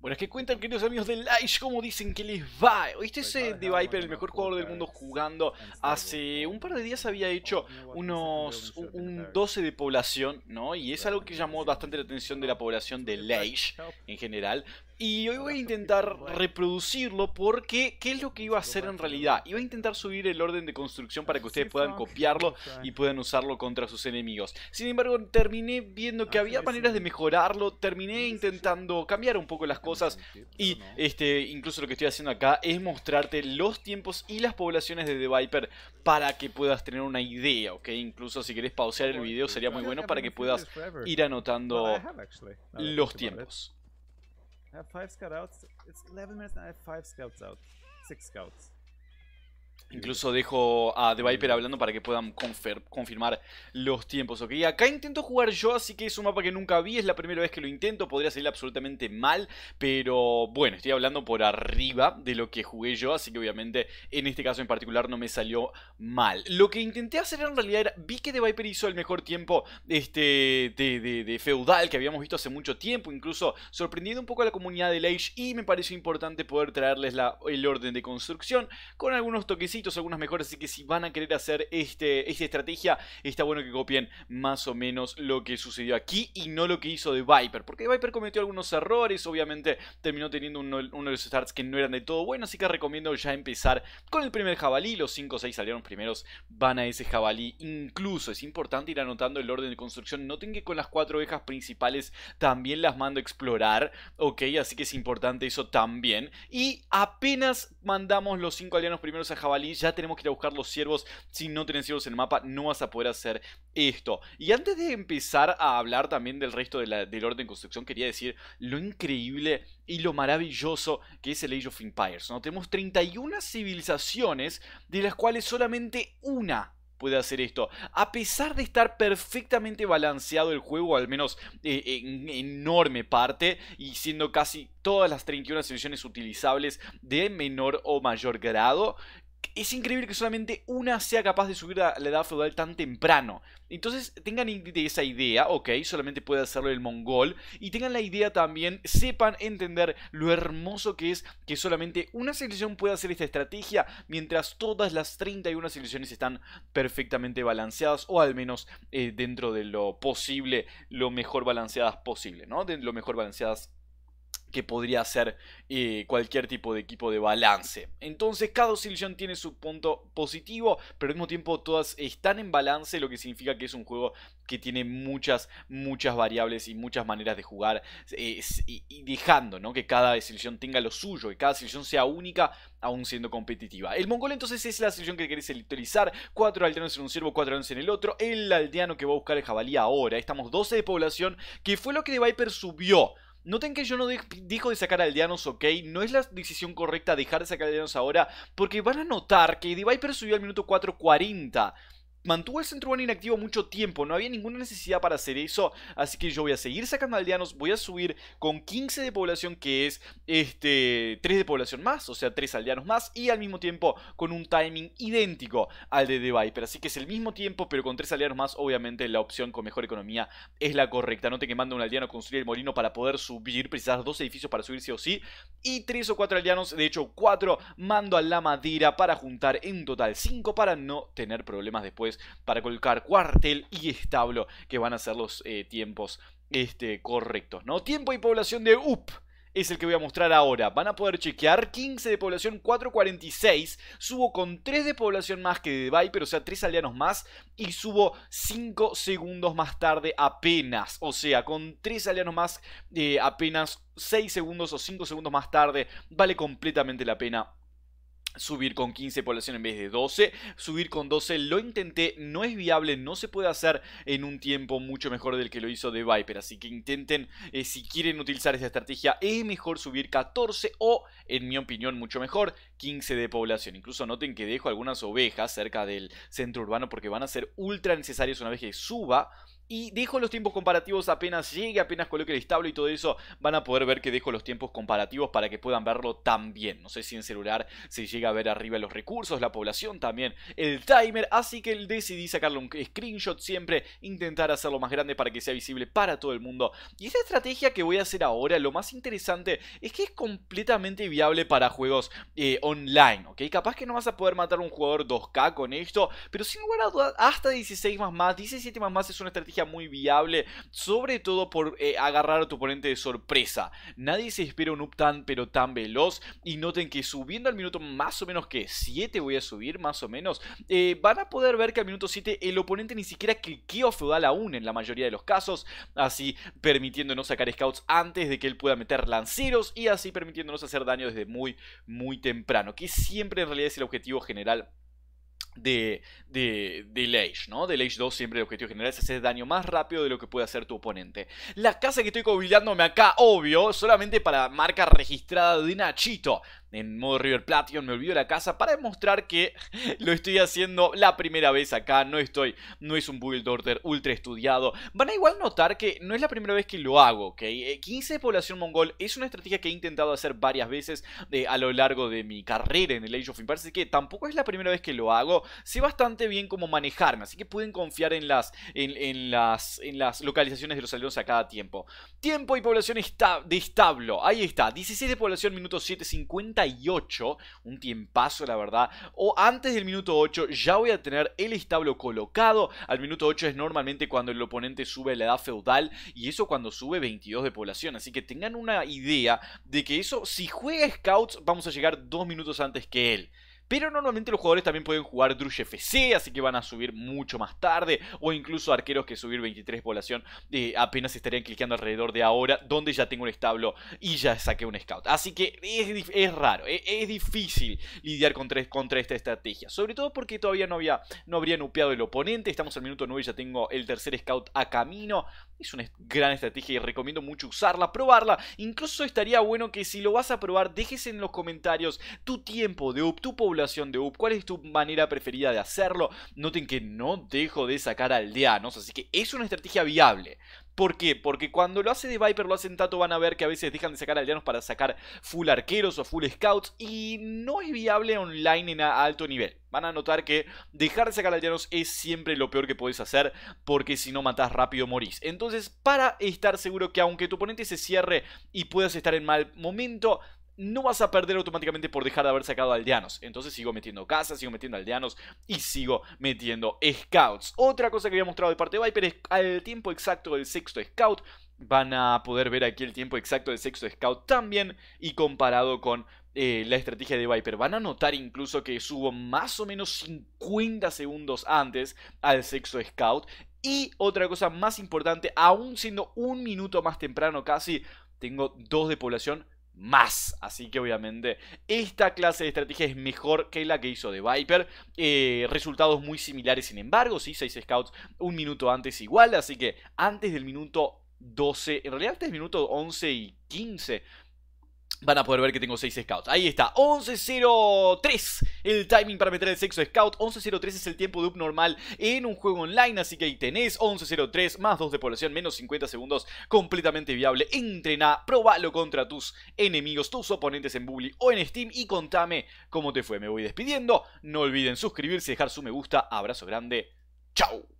Bueno, es que cuentan, queridos amigos de Leish como dicen que les va. este ese de Viper, el mejor jugador del mundo jugando? Hace un par de días había hecho unos un 12 de población, ¿no? Y es algo que llamó bastante la atención de la población de Leish en general. Y hoy voy a intentar reproducirlo porque ¿qué es lo que iba a hacer en realidad? Iba a intentar subir el orden de construcción para que ustedes puedan copiarlo y puedan usarlo contra sus enemigos. Sin embargo, terminé viendo que ah, había maneras de mejorarlo, terminé intentando cambiar un poco las cosas y este, incluso lo que estoy haciendo acá es mostrarte los tiempos y las poblaciones de The Viper para que puedas tener una idea, ¿ok? Incluso si querés pausear el video sería muy bueno para que puedas ir anotando los tiempos. Incluso dejo a The Viper hablando para que puedan confirmar los tiempos, ¿ok? Acá intento jugar yo, así que es un mapa que nunca vi, es la primera vez que lo intento, podría salir absolutamente mal, pero bueno, estoy hablando por arriba de lo que jugué yo, así que obviamente en este caso en particular no me salió mal. Lo que intenté hacer en realidad era, vi que The Viper hizo el mejor tiempo este, de, de feudal que habíamos visto hace mucho tiempo, incluso sorprendiendo un poco a la comunidad de Age, y me pareció importante poder traerles el orden de construcción con algunos toques algunas mejoras, así que si van a querer hacer este, esta estrategia, está bueno que copien más o menos lo que sucedió aquí y no lo que hizo de Viper, porque Viper cometió algunos errores, obviamente terminó teniendo uno, de los starts que no eran de todo bueno, así que recomiendo ya empezar con el primer jabalí, los 5 o 6 salieron primeros, van a ese jabalí, incluso es importante ir anotando el orden de construcción, noten que con las cuatro ovejas principales también las mando a explorar, ok, así que es importante eso también, y apenas mandamos los 5 aliados primeros a jabalí, y ya tenemos que ir a buscar los ciervos. Si no tienes ciervos en el mapa, no vas a poder hacer esto. Y antes de empezar a hablar también del resto del orden de construcción, quería decir lo increíble y lo maravilloso que es el Age of Empires. Tenemos 31 civilizaciones, de las cuales solamente una puede hacer esto. A pesar de estar perfectamente balanceado el juego, al menos eh, en enorme parte, y siendo casi todas las 31 civilizaciones utilizables de menor o mayor grado, es increíble que solamente una sea capaz de subir a la edad feudal tan temprano. Entonces tengan esa idea, ok, solamente puede hacerlo el mongol. Y tengan la idea también, sepan entender lo hermoso que es que solamente una selección pueda hacer esta estrategia, mientras todas las 31 selecciones están perfectamente balanceadas, o al menos eh, dentro de lo posible, lo mejor balanceadas posible, ¿no? De lo mejor balanceadas que podría ser eh, cualquier tipo de equipo de balance. Entonces cada oscilación tiene su punto positivo, pero al mismo tiempo todas están en balance, lo que significa que es un juego que tiene muchas, muchas variables y muchas maneras de jugar, eh, y, dejando ¿no? que cada selección tenga lo suyo, y cada selección sea única, aún siendo competitiva. El mongol entonces es la selección que querés utilizar, cuatro aldeanos en un ciervo, cuatro aldeanos en el otro, el aldeano que va a buscar el jabalí ahora, estamos 12 de población, que fue lo que de Viper subió Noten que yo no dijo de sacar aldeanos, ok, no es la decisión correcta dejar de sacar aldeanos ahora, porque van a notar que The Viper subió al minuto 4.40 mantuvo el centro urbano inactivo mucho tiempo, no había ninguna necesidad para hacer eso, así que yo voy a seguir sacando aldeanos, voy a subir con 15 de población que es este 3 de población más, o sea 3 aldeanos más y al mismo tiempo con un timing idéntico al de The Viper, así que es el mismo tiempo pero con 3 aldeanos más, obviamente la opción con mejor economía es la correcta, no te que mando un aldeano a construir el molino para poder subir, precisas dos edificios para subir sí o sí y 3 o 4 aldeanos, de hecho 4 mando a la madera para juntar en total 5 para no tener problemas después para colocar cuartel y establo, que van a ser los eh, tiempos este, correctos. ¿no? Tiempo y población de UP es el que voy a mostrar ahora. Van a poder chequear 15 de población, 446. Subo con 3 de población más que de Viper, o sea, 3 aldeanos más. Y subo 5 segundos más tarde apenas. O sea, con 3 aldeanos más, eh, apenas 6 segundos o 5 segundos más tarde, vale completamente la pena subir con 15 población en vez de 12, subir con 12 lo intenté, no es viable, no se puede hacer en un tiempo mucho mejor del que lo hizo The Viper, así que intenten, eh, si quieren utilizar esta estrategia, es mejor subir 14 o, en mi opinión, mucho mejor, 15 de población. Incluso noten que dejo algunas ovejas cerca del centro urbano porque van a ser ultra necesarias una vez que suba y dejo los tiempos comparativos apenas llegue, apenas coloque el establo y todo eso, van a poder ver que dejo los tiempos comparativos para que puedan verlo también. No sé si en celular se llega a ver arriba los recursos, la población también, el timer, así que decidí sacarle un screenshot siempre, intentar hacerlo más grande para que sea visible para todo el mundo. Y esta estrategia que voy a hacer ahora, lo más interesante es que es completamente viable para juegos eh, online, ¿ok? Capaz que no vas a poder matar a un jugador 2K con esto, pero sin lugar a dudas, hasta 16 más más, 17 más más es una estrategia muy viable, sobre todo por eh, agarrar a tu oponente de sorpresa. Nadie se espera un up tan pero tan veloz y noten que subiendo al minuto más o menos que 7 voy a subir más o menos, eh, van a poder ver que al minuto 7 el oponente ni siquiera cliqueó feudal aún en la mayoría de los casos, así permitiéndonos sacar scouts antes de que él pueda meter lanceros y así permitiéndonos hacer daño desde muy muy temprano, que siempre en realidad es el objetivo general de, de, Age, ¿no? Del Age 2 siempre el objetivo general es hacer daño más rápido de lo que puede hacer tu oponente. La casa que estoy me acá, obvio, solamente para marca registrada de Nachito. En modo River Platinum me olvido la casa para demostrar que lo estoy haciendo la primera vez acá. No estoy, no es un build order ultra estudiado. Van a igual notar que no es la primera vez que lo hago, ¿ok? 15 eh, de población mongol es una estrategia que he intentado hacer varias veces eh, a lo largo de mi carrera en el Age of Empires. Así que tampoco es la primera vez que lo hago sé bastante bien cómo manejarme, así que pueden confiar en las, en, las, en las localizaciones de los aldeanos a cada tiempo. Tiempo y población de establo, ahí está, 16 de población, minuto 7, 58, un tiempazo la verdad, o antes del minuto 8 ya voy a tener el establo colocado, al minuto 8 es normalmente cuando el oponente sube la edad feudal y eso cuando sube 22 de población, así que tengan una idea de que eso, si juega Scouts, vamos a llegar dos minutos antes que él. Pero normalmente los jugadores también pueden jugar Drush FC, así que van a subir mucho más tarde. O incluso arqueros que subir 23 población eh, apenas estarían cliqueando alrededor de ahora, donde ya tengo un establo y ya saqué un scout. Así que es, raro, e, es, difícil lidiar contra, contra esta estrategia. Sobre todo porque todavía no, había, no habría nupeado el oponente. Estamos al minuto 9 y ya tengo el tercer scout a camino. Es una gran estrategia y recomiendo mucho usarla, probarla. Incluso estaría bueno que si lo vas a probar, dejes en los comentarios tu tiempo de UP, tu población de UP, cuál es tu manera preferida de hacerlo. Noten que no dejo de sacar aldeanos, así que es una estrategia viable. ¿Por qué? Porque cuando lo hace de Viper, lo hacen Tato, van a ver que a veces dejan de sacar aldeanos para sacar full arqueros o full scouts y no es viable online en alto nivel. Van a notar que dejar de sacar aldeanos es siempre lo peor que puedes hacer porque si no matás rápido morís. Entonces, para estar seguro que aunque tu oponente se cierre y puedas estar en mal momento, no vas a perder automáticamente por dejar de haber sacado aldeanos. Entonces sigo metiendo casas, sigo metiendo aldeanos y sigo metiendo scouts. Otra cosa que había mostrado de parte de Viper es al tiempo exacto del sexto scout. Van a poder ver aquí el tiempo exacto del sexto scout también y comparado con eh, la estrategia de Viper. Van a notar incluso que subo más o menos 50 segundos antes al sexto scout. Y otra cosa más importante, aún siendo un minuto más temprano casi, tengo dos de población más. Así que obviamente esta clase de estrategia es mejor que la que hizo de Viper. Eh, resultados muy similares, sin embargo, sí, 6 scouts un minuto antes igual, así que antes del minuto 12, en realidad antes del minuto 11 y 15 Van a poder ver que tengo 6 scouts. Ahí está, 11.03 el timing para meter el sexo scout. 11.03 es el tiempo de up normal en un juego online, así que ahí tenés 11.03 más 2 de población, menos 50 segundos. Completamente viable. entrena probalo contra tus enemigos, tus oponentes en Bully o en Steam y contame cómo te fue. Me voy despidiendo. No olviden suscribirse, dejar su me gusta. Abrazo grande. Chau.